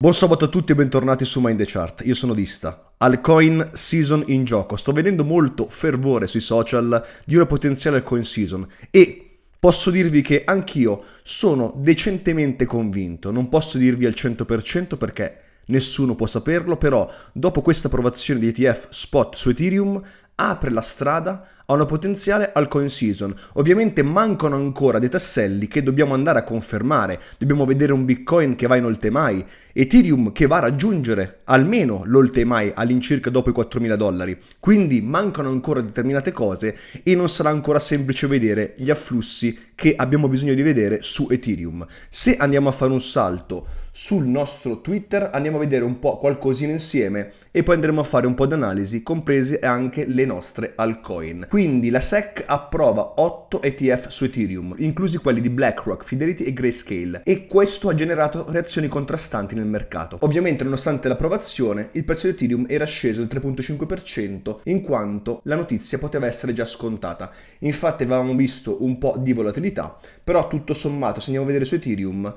Buon sabato a tutti e bentornati su Mind the Chart, io sono Dista. Alcoin Season in gioco, sto vedendo molto fervore sui social di una potenziale Alcoin Season e posso dirvi che anch'io sono decentemente convinto, non posso dirvi al 100% perché nessuno può saperlo, però dopo questa approvazione di ETF spot su Ethereum apre la strada ha potenziale al coin season. Ovviamente mancano ancora dei tasselli che dobbiamo andare a confermare. Dobbiamo vedere un Bitcoin che va in all Ethereum che va a raggiungere almeno l'all-time all'incirca dopo i 4.000 dollari. Quindi mancano ancora determinate cose e non sarà ancora semplice vedere gli afflussi che abbiamo bisogno di vedere su Ethereum. Se andiamo a fare un salto sul nostro Twitter, andiamo a vedere un po' qualcosina insieme e poi andremo a fare un po' di analisi, comprese anche le nostre altcoin. Quindi la SEC approva 8 ETF su Ethereum, inclusi quelli di BlackRock, Fidelity e Grayscale, e questo ha generato reazioni contrastanti nel mercato. Ovviamente, nonostante l'approvazione, il prezzo di Ethereum era sceso del 3.5% in quanto la notizia poteva essere già scontata. Infatti avevamo visto un po' di volatilità, però tutto sommato, se andiamo a vedere su Ethereum,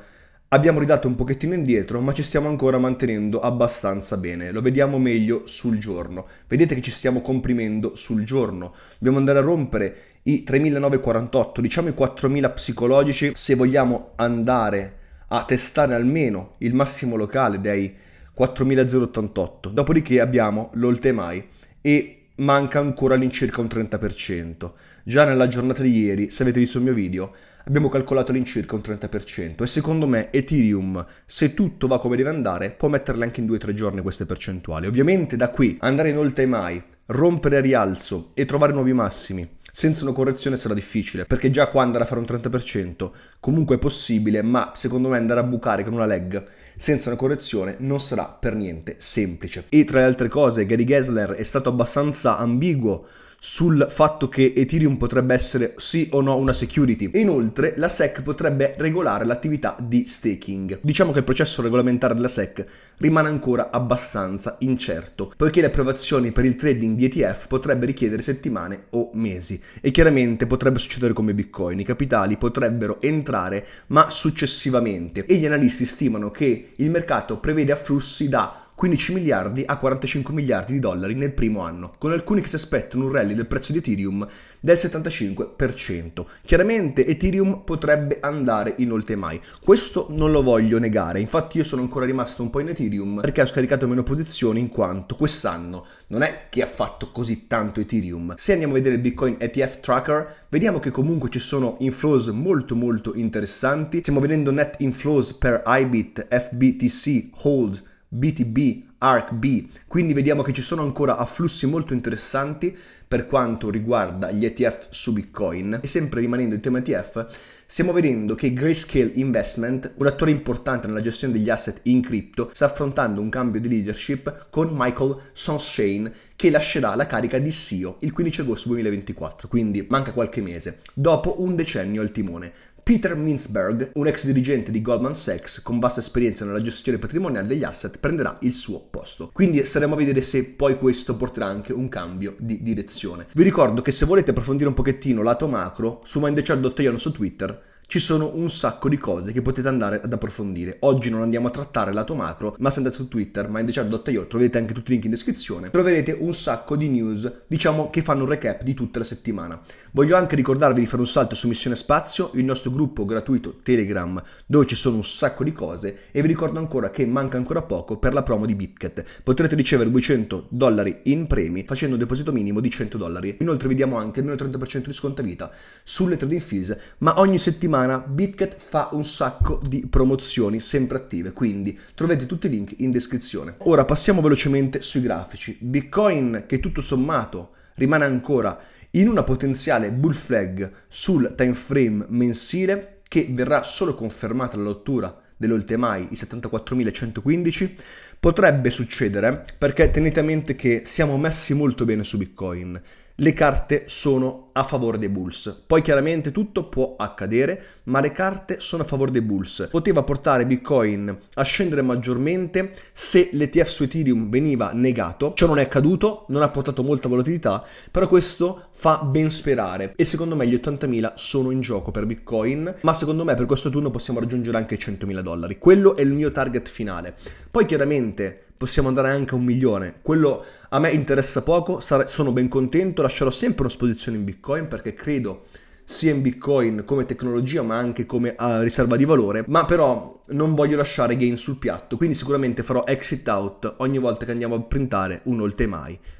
Abbiamo ridato un pochettino indietro, ma ci stiamo ancora mantenendo abbastanza bene. Lo vediamo meglio sul giorno. Vedete che ci stiamo comprimendo sul giorno. Dobbiamo andare a rompere i 3948, diciamo i 4000 psicologici, se vogliamo andare a testare almeno il massimo locale dei 4088. Dopodiché abbiamo l'Oltemai e manca ancora all'incirca un 30%. Già nella giornata di ieri, se avete visto il mio video, abbiamo calcolato all'incirca un 30% e secondo me Ethereum, se tutto va come deve andare, può metterle anche in 2-3 giorni queste percentuali. Ovviamente da qui andare in oltre time high, rompere a rialzo e trovare nuovi massimi senza una correzione sarà difficile, perché già qua andare a fare un 30% comunque è possibile, ma secondo me andare a bucare con una leg senza una correzione non sarà per niente semplice. E tra le altre cose Gary Gessler è stato abbastanza ambiguo sul fatto che Ethereum potrebbe essere sì o no una security. inoltre la SEC potrebbe regolare l'attività di staking. Diciamo che il processo regolamentare della SEC rimane ancora abbastanza incerto, poiché le approvazioni per il trading di ETF potrebbe richiedere settimane o mesi. E chiaramente potrebbe succedere come Bitcoin, i capitali potrebbero entrare ma successivamente. E gli analisti stimano che il mercato prevede afflussi da 15 miliardi a 45 miliardi di dollari nel primo anno, con alcuni che si aspettano un rally del prezzo di Ethereum del 75%. Chiaramente Ethereum potrebbe andare in mai, Questo non lo voglio negare, infatti io sono ancora rimasto un po' in Ethereum perché ho scaricato meno posizioni in quanto quest'anno non è che ha fatto così tanto Ethereum. Se andiamo a vedere il Bitcoin ETF Tracker, vediamo che comunque ci sono inflows molto molto interessanti. Stiamo vedendo net inflows per IBIT, FBTC, Hold BTB, ARCB, quindi vediamo che ci sono ancora afflussi molto interessanti per quanto riguarda gli ETF su Bitcoin e sempre rimanendo in tema ETF stiamo vedendo che Grayscale Investment, un attore importante nella gestione degli asset in cripto, sta affrontando un cambio di leadership con Michael Sunshine che lascerà la carica di CEO il 15 agosto 2024, quindi manca qualche mese, dopo un decennio al timone. Peter Mintzberg, un ex dirigente di Goldman Sachs con vasta esperienza nella gestione patrimoniale degli asset, prenderà il suo posto. Quindi saremo a vedere se poi questo porterà anche un cambio di direzione. Vi ricordo che se volete approfondire un pochettino lato macro, su MindChart.io su Twitter ci sono un sacco di cose che potete andare ad approfondire. Oggi non andiamo a trattare lato macro, ma se andate su Twitter, mindchart.io, troverete anche tutti i link in descrizione, troverete un sacco di news, diciamo, che fanno un recap di tutta la settimana. Voglio anche ricordarvi di fare un salto su Missione Spazio, il nostro gruppo gratuito Telegram, dove ci sono un sacco di cose, e vi ricordo ancora che manca ancora poco per la promo di BitCat. Potrete ricevere 200 dollari in premi facendo un deposito minimo di 100 dollari. Inoltre vi diamo anche il meno 30% di sconto a vita sulle trading fees, ma ogni settimana settimana BitCat fa un sacco di promozioni sempre attive, quindi trovate tutti i link in descrizione. Ora passiamo velocemente sui grafici. Bitcoin che tutto sommato rimane ancora in una potenziale bull flag sul time frame mensile che verrà solo confermata la rottura dell'Oltemai, i 74.115, potrebbe succedere perché tenete a mente che siamo messi molto bene su Bitcoin le carte sono a favore dei Bulls. Poi chiaramente tutto può accadere, ma le carte sono a favore dei Bulls. Poteva portare Bitcoin a scendere maggiormente se l'ETF su Ethereum veniva negato. Ciò non è accaduto, non ha portato molta volatilità, però questo fa ben sperare. E secondo me gli 80.000 sono in gioco per Bitcoin, ma secondo me per questo turno possiamo raggiungere anche i 100.000 dollari. Quello è il mio target finale. Poi chiaramente possiamo andare anche a un milione. Quello a me interessa poco, sare- sono ben contento, lascerò sempre un'esposizione in Bitcoin perché credo sia in Bitcoin come tecnologia ma anche come eh, riserva di valore, ma però non voglio lasciare gain sul piatto, quindi sicuramente farò exit out ogni volta che andiamo a printare un all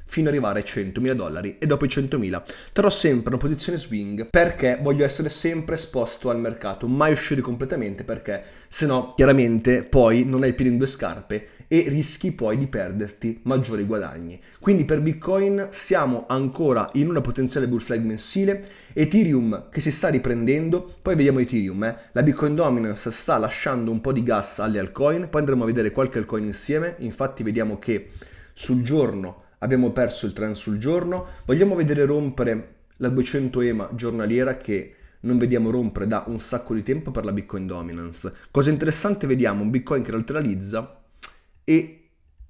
fino ad arrivare ai 100.000 dollari e dopo i 100.000 terrò sempre una posizione swing perché voglio essere sempre esposto al mercato, mai uscire completamente perché se no chiaramente poi non hai il piede in due scarpe e rischi poi di perderti maggiori guadagni. Quindi per Bitcoin siamo ancora in una potenziale bull flag mensile, Ethereum che si sta riprendendo, poi vediamo Ethereum, eh. la Bitcoin Dominance sta lasciando un po' di gas alle altcoin, poi andremo a vedere qualche altcoin insieme, infatti vediamo che sul giorno abbiamo perso il trend sul giorno, vogliamo vedere rompere la 200 EMA giornaliera che non vediamo rompere da un sacco di tempo per la Bitcoin Dominance. Cosa interessante vediamo un Bitcoin che lateralizza e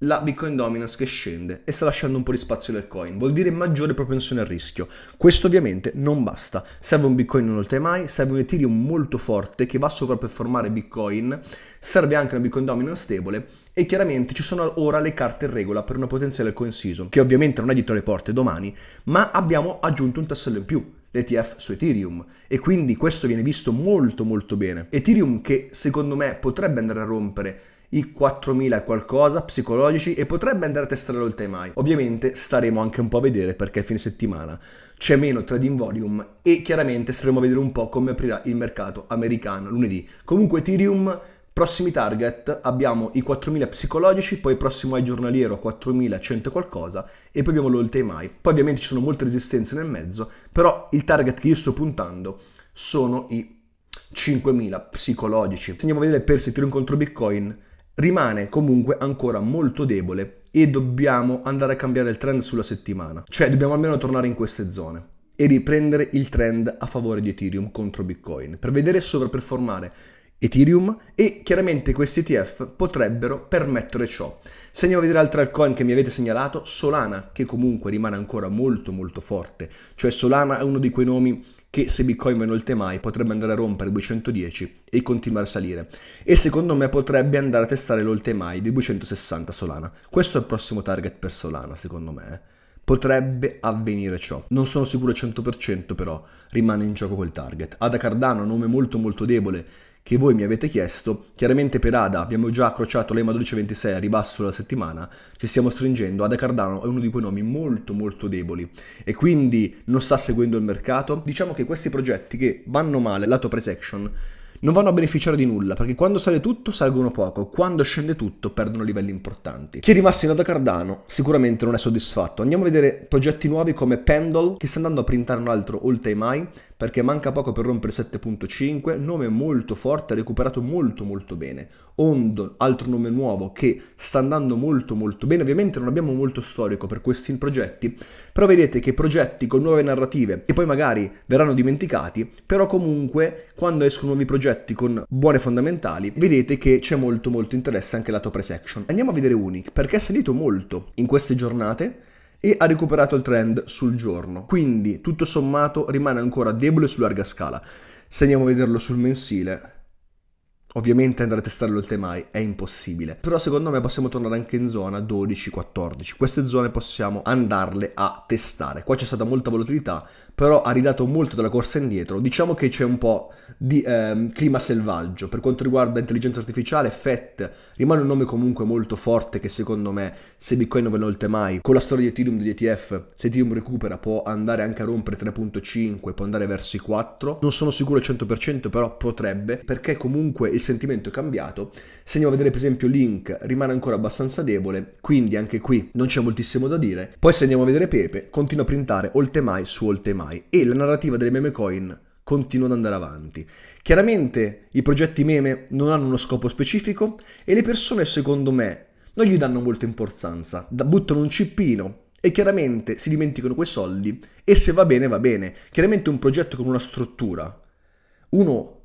la Bitcoin Dominance che scende e sta lasciando un po' di spazio del coin, vuol dire maggiore propensione al rischio. Questo ovviamente non basta, serve un Bitcoin non all mai, serve un Ethereum molto forte che va a sovraperformare Bitcoin, serve anche una Bitcoin Dominance stable e chiaramente ci sono ora le carte in regola per una potenziale coin season, che ovviamente non è dietro le porte domani, ma abbiamo aggiunto un tassello in più, l'ETF su Ethereum e quindi questo viene visto molto molto bene. Ethereum che secondo me potrebbe andare a rompere i 4000 qualcosa psicologici e potrebbe andare a testare l'all-time Ovviamente staremo anche un po' a vedere perché è fine settimana c'è meno trading volume e chiaramente staremo a vedere un po' come aprirà il mercato americano lunedì. Comunque Ethereum Prossimi target abbiamo i 4.000 psicologici, poi prossimo ai giornaliero 4.100 qualcosa e poi abbiamo l'all time Poi ovviamente ci sono molte resistenze nel mezzo, però il target che io sto puntando sono i 5.000 psicologici. Se andiamo a vedere per se Ethereum contro Bitcoin, rimane comunque ancora molto debole e dobbiamo andare a cambiare il trend sulla settimana, cioè dobbiamo almeno tornare in queste zone e riprendere il trend a favore di Ethereum contro Bitcoin per vedere sovraperformare Ethereum e chiaramente questi ETF potrebbero permettere ciò. Se andiamo a vedere altre altcoin che mi avete segnalato, Solana, che comunque rimane ancora molto molto forte, cioè Solana è uno di quei nomi che se Bitcoin va inoltre mai potrebbe andare a rompere 210 e continuare a salire e secondo me potrebbe andare a testare l'oltre mai di 260 Solana. Questo è il prossimo target per Solana, secondo me. Eh. Potrebbe avvenire ciò. Non sono sicuro al 100%, però rimane in gioco quel target. Ada Cardano, nome molto molto debole, che voi mi avete chiesto. Chiaramente per ADA abbiamo già accrociato l'EMA 1226 a ribasso della settimana, ci stiamo stringendo, ADA Cardano è uno di quei nomi molto molto deboli e quindi non sta seguendo il mercato. Diciamo che questi progetti che vanno male lato price action non vanno a beneficiare di nulla, perché quando sale tutto salgono poco, quando scende tutto perdono livelli importanti. Chi è rimasto in ad Cardano sicuramente non è soddisfatto. Andiamo a vedere progetti nuovi come Pendle, che sta andando a printare un altro All Time High, perché manca poco per rompere 7.5, nome molto forte, ha recuperato molto molto bene. Ondo, altro nome nuovo che sta andando molto molto bene, ovviamente non abbiamo molto storico per questi progetti, però vedete che progetti con nuove narrative, che poi magari verranno dimenticati, però comunque quando escono nuovi progetti, progetti con buone fondamentali, vedete che c'è molto molto interesse anche lato pre-section. Andiamo a vedere Unique, perché è salito molto in queste giornate e ha recuperato il trend sul giorno. Quindi, tutto sommato, rimane ancora debole su larga scala. Se andiamo a vederlo sul mensile, Ovviamente andare a testare l'Oltemai è impossibile, però secondo me possiamo tornare anche in zona 12-14. Queste zone possiamo andarle a testare. Qua c'è stata molta volatilità, però ha ridato molto della corsa indietro. Diciamo che c'è un po' di eh, clima selvaggio. Per quanto riguarda intelligenza artificiale, FET rimane un nome comunque molto forte che secondo me, se Bitcoin non velolte mai, con la storia di Ethereum degli ETF, se Ethereum recupera può andare anche a rompere 3.5, può andare verso i 4. Non sono sicuro al 100%, però potrebbe, perché comunque il sentimento è cambiato. Se andiamo a vedere per esempio Link rimane ancora abbastanza debole, quindi anche qui non c'è moltissimo da dire. Poi se andiamo a vedere Pepe continua a printare Oltemai su Oltemai e la narrativa delle meme coin continua ad andare avanti. Chiaramente i progetti meme non hanno uno scopo specifico e le persone secondo me non gli danno molta importanza, buttano un cippino e chiaramente si dimenticano quei soldi e se va bene va bene. Chiaramente un progetto con una struttura. Uno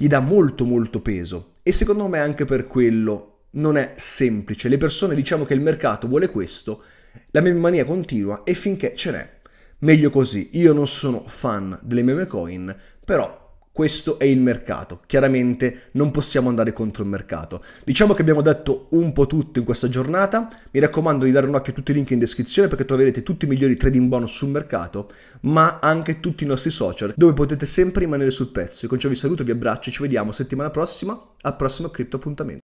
gli dà molto molto peso e secondo me anche per quello non è semplice. Le persone diciamo che il mercato vuole questo, la meme mania continua e finché ce n'è, meglio così. Io non sono fan delle meme coin, però questo è il mercato. Chiaramente non possiamo andare contro il mercato. Diciamo che abbiamo detto un po' tutto in questa giornata. Mi raccomando di dare un occhio a tutti i link in descrizione perché troverete tutti i migliori trading bonus sul mercato, ma anche tutti i nostri social dove potete sempre rimanere sul pezzo. E con ciò vi saluto, vi abbraccio, e ci vediamo settimana prossima al prossimo Crypto appuntamento.